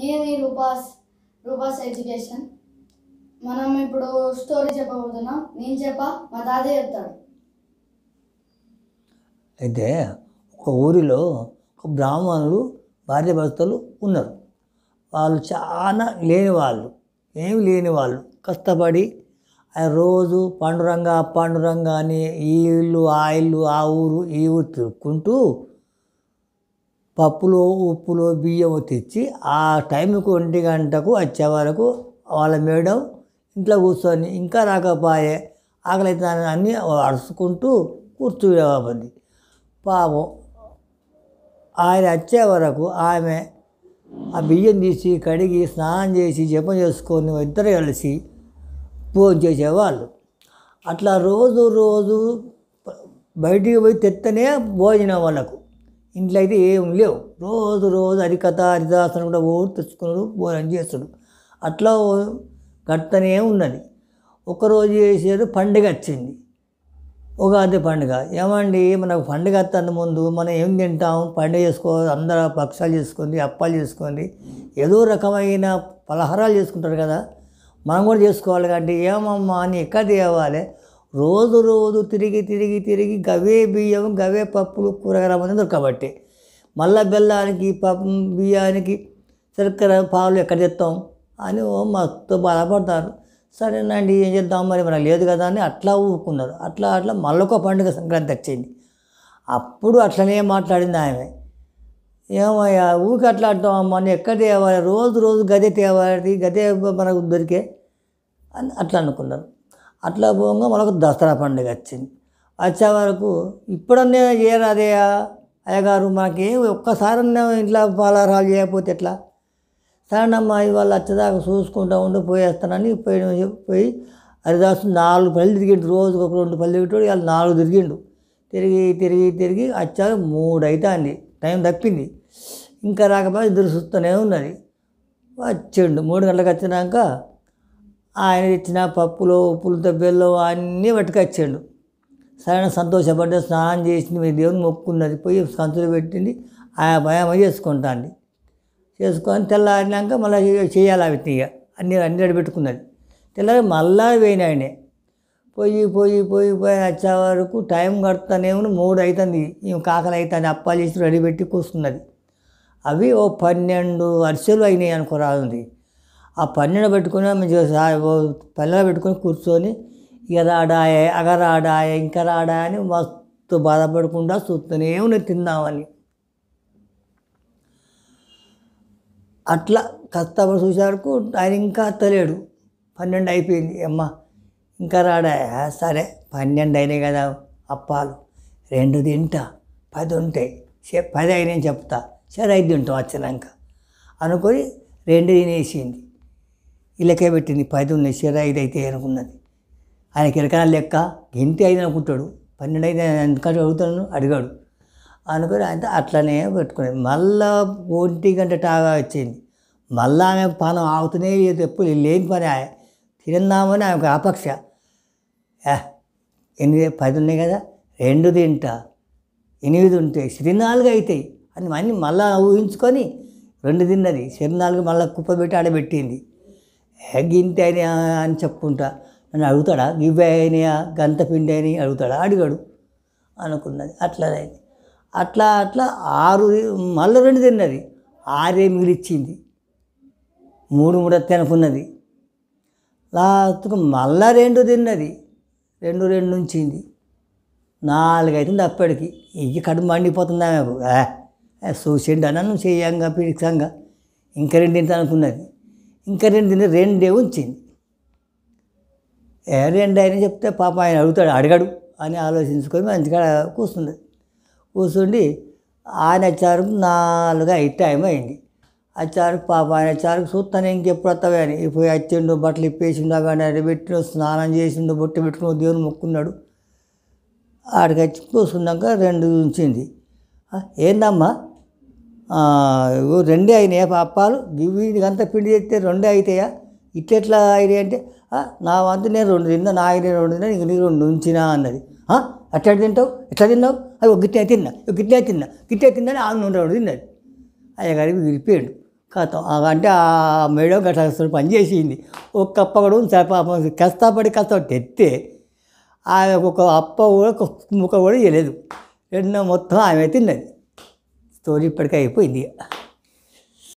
నేను రూపాస్ రూపాస్ ఎడ్యుకేషన్ మనం ఇప్పుడు స్టోరీ చెప్పబోతున్నాం నేను చెప్ప మా తాతయ్య చెప్తాడు అయితే ఒక ఊరిలో ఒక బ్రాహ్మణులు భార్య భర్తలు ఉన్నారు వాళ్ళు చాలా లేని వాళ్ళు ఏమి లేని వాళ్ళు కష్టపడి రోజు పండురంగా పండురంగా అని ఈ ఇల్లు ఆ ఇల్లు ఆ ఊరు ఈ ఊరు తిరుక్కుంటూ పప్పులు ఉప్పులు బియ్యం తెచ్చి ఆ టైంకు ఒంటి గంటకు వచ్చే వరకు వాళ్ళ మేడం ఇంట్లో కూర్చొని ఇంకా రాకపోయే ఆకలి అన్నీ అరుచుకుంటూ కూర్చుండేవాబంది పాపం ఆయన వచ్చే వరకు ఆమె ఆ బియ్యం తీసి కడిగి స్నానం చేసి జపం చేసుకొని ఇద్దరు కలిసి భోజనం చేసేవాళ్ళు అట్లా రోజు రోజు బయటికి పోయి తెత్తనే భోజనం వాళ్ళకు ఇంట్లో అయితే ఏం లేవు రోజు రోజు హరికథ హరిదాసను కూడా ఓడి తెచ్చుకున్నాడు భోజనం చేస్తాడు అట్లా గట్టనే ఉన్నది ఒకరోజు చేసేది పండుగ వచ్చింది ఉగాది పండుగ ఏమండి మనకు పండుగ వస్తుంది ముందు మనం ఏం తింటాం పండుగ చేసుకో అందరు పక్షాలు చేసుకోండి అప్పాలు చేసుకోండి ఏదో రకమైన పలహారాలు చేసుకుంటారు కదా మనం కూడా చేసుకోవాలి కాబట్టి ఏమమ్మా అని ఎక్కడ తేవాలి రోజు రోజు తిరిగి తిరిగి తిరిగి గవే బియ్యం గవే పప్పులు కూరగాయల మంది దొరకబట్టి మళ్ళా బెల్లానికి పప్పు బియ్యానికి చక్కెర పాలు ఎక్కడ తెస్తాం అని మస్తు బాధపడతారు సరేనండి ఏం చేద్దాం మరి మనకు లేదు కదా అని అట్లా ఊరుకున్నారు అట్లా అట్లా మళ్ళొక పండుగ సంక్రాంతి వచ్చింది అప్పుడు అట్లనే మాట్లాడింది ఆమె ఏమయ్యా ఊరికి అట్లా అంటాం ఎక్కడ తేవాలి రోజు రోజు గదే తేవాలి గదే మనకు దొరికే అని అట్లా అనుకున్నారు అట్లా పోగా మనకు దసరా పండుగ వచ్చింది వచ్చే వరకు ఇప్పుడన్నా అదే అయ్యగారు మనకి ఒక్కసారన్నా ఇంట్లో పాలరాలు చేయకపోతే ఎట్లా సరేనమ్మా ఇవాళ వచ్చేదాకా చూసుకుంటా ఉండి పోయేస్తానని పోయి పోయి హరిదాసు నాలుగు పళ్ళు తిరిగిండు రోజుకు ఒక రెండు పళ్ళు తిరిగేటోడు ఇవాళ నాలుగు తిరిగిండు తిరిగి తిరిగి తిరిగి వచ్చారు మూడు అండి టైం తప్పింది ఇంకా రాకపోతే ఎదురు చూస్తూనే ఉన్నది వచ్చిండు మూడు గంటలకు వచ్చినాక ఆయన తెచ్చిన పప్పులో ఉప్పులు దెబ్బల్లో అన్నీ పట్టుకొచ్చాడు సరైన సంతోషపడ్డ స్నానం చేసి మీ దేవుని మొక్కున్నది పోయి సంతలు పెట్టింది ఆ భయం చేసుకుంటాండి చేసుకొని తెల్లారినాక మళ్ళీ చేయాలి అవిటిని ఇక అన్ని అన్ని పెట్టుకున్నది తెల్లారి మళ్ళా పోయిన ఆయనే పోయి పోయి పోయి పోయి వచ్చే వరకు టైం కడుతానేమో మూడు అవుతుంది ఈమె కాకలు అవుతుంది అప్పాలు చేసి రెడీ పెట్టి కూర్చున్నది అవి ఓ పన్నెండు వర్షాలు అయినాయి రాదు ఆ పన్నెండు పెట్టుకుని మంచిగా పల్లెలో పెట్టుకుని కూర్చొని ఇక రాడాయే అగరాడాయే ఇంకా రాడా అని మస్తు బాధపడకుండా చూస్తూనే ఉన్నాయి తిందామని అట్లా కష్టపడి చూసేవరకు ఆయన ఇంకా అత్తలేడు పన్నెండు అయిపోయింది అమ్మ ఇంకా రాడా సరే పన్నెండు అయినాయి కదా అప్పాలు రెండు తింటా పది ఉంటాయి పది అయినాయని చెప్తా సరే ఐదు తింటాం వచ్చినాక అనుకొని రెండు తినేసింది ఇళ్ళకే పెట్టింది పది ఉన్నాయి సిరా ఇది అయితే అనుకున్నది ఆయన కిరకాల లెక్క ఇంటి ఐదు అనుకుంటాడు పన్నెండు ఐదు ఎందుకంటే అడుగుతాను అడిగాడు అనుకుని ఆయన అట్లనే పెట్టుకునేది మళ్ళా ఒంటి గంట టాగా వచ్చింది మళ్ళీ ఆమె పానం ఆగుతూనే లేదు ఎప్పుడు లేని పని ఆమె తినందామని ఆమెకు ఆపక్ష ఎనిమిది పది ఉన్నాయి కదా రెండు తింటా ఎనిమిది ఉంటాయి సిరినాలుగు అవుతాయి అని అన్నీ మళ్ళా ఊహించుకొని రెండు తిన్నది సిరినాలుగు మళ్ళీ కుప్ప పెట్టి ఆడబెట్టింది గింత అయినా అని చెప్పుకుంటా నన్ను అడుగుతాడా ఇవే అయినాయా గంత పిండి అయినాయి అడుగుతాడా అడిగాడు అనుకున్నది అట్లా అట్లా అట్లా ఆరు మళ్ళీ రెండు తిన్నది ఆరే మిగిలిచ్చింది మూడు మూడు తినకున్నది లాస్ట్కు మళ్ళా రెండు తిన్నది రెండు రెండు ఉంచింది నాలుగైతుంది అప్పటికి ఇక కడుపు మండిపోతుందా నాకు చూసిండు అన్నాను చేయంగా పిలిచంగా ఇంకా రెండు అనుకున్నది ఇంకా నేను తిన్న రెండే ఉంచింది ఏ రెండు అయినా చెప్తే పాప ఆయన అడుగుతాడు అడగడు అని ఆలోచించుకొని మంచిగా కూర్చుంది కూర్చుండి ఆయన చారు నాలుగు ఐదు టైం అయింది వచ్చారు పాప ఆయన చారుకు చూస్తాను ఇంకెప్పుడు వస్తావే అని పోయి వచ్చిండు బట్టలు ఇప్పేసిండు అవన్నీ అడబెట్టిండు స్నానం చేసిండు బొట్టు పెట్టుకుని దేవుని మొక్కున్నాడు ఆడికి వచ్చి కూర్చున్నాక రెండు ఉంచింది ఏందమ్మా రెండే అయినాయా పాపాలు వీడికంతా పిండి చేస్తే రెండే అవుతాయా ఇట్లెట్లా అయినాయి అంటే నా వంతు నేను రెండు తిన్నా నా ఆయన రెండు తిన్నా ఇంక నీ రెండు ఉంచినా అన్నది అట్లా తింటావు ఎట్లా తిన్నావు అది ఒక గిట్టే తిన్నా ఒక గిట్టే తిన్నా గిట్టే తిన్నాను ఆమె నూనె రెండు తిన్నది అయ్యగారికి విరిపోయాడు కథం అంటే ఆ మేడం గట్లా పని చేసింది ఒక కూడా పాపం కష్టపడి కష్టం తెస్తే ఆమె ఒక అప్ప కూడా ముక్క కూడా చేయలేదు ఎన్నో మొత్తం ఆమె తిన్నది స్టోరీ ఇప్పటికే అయిపోయింది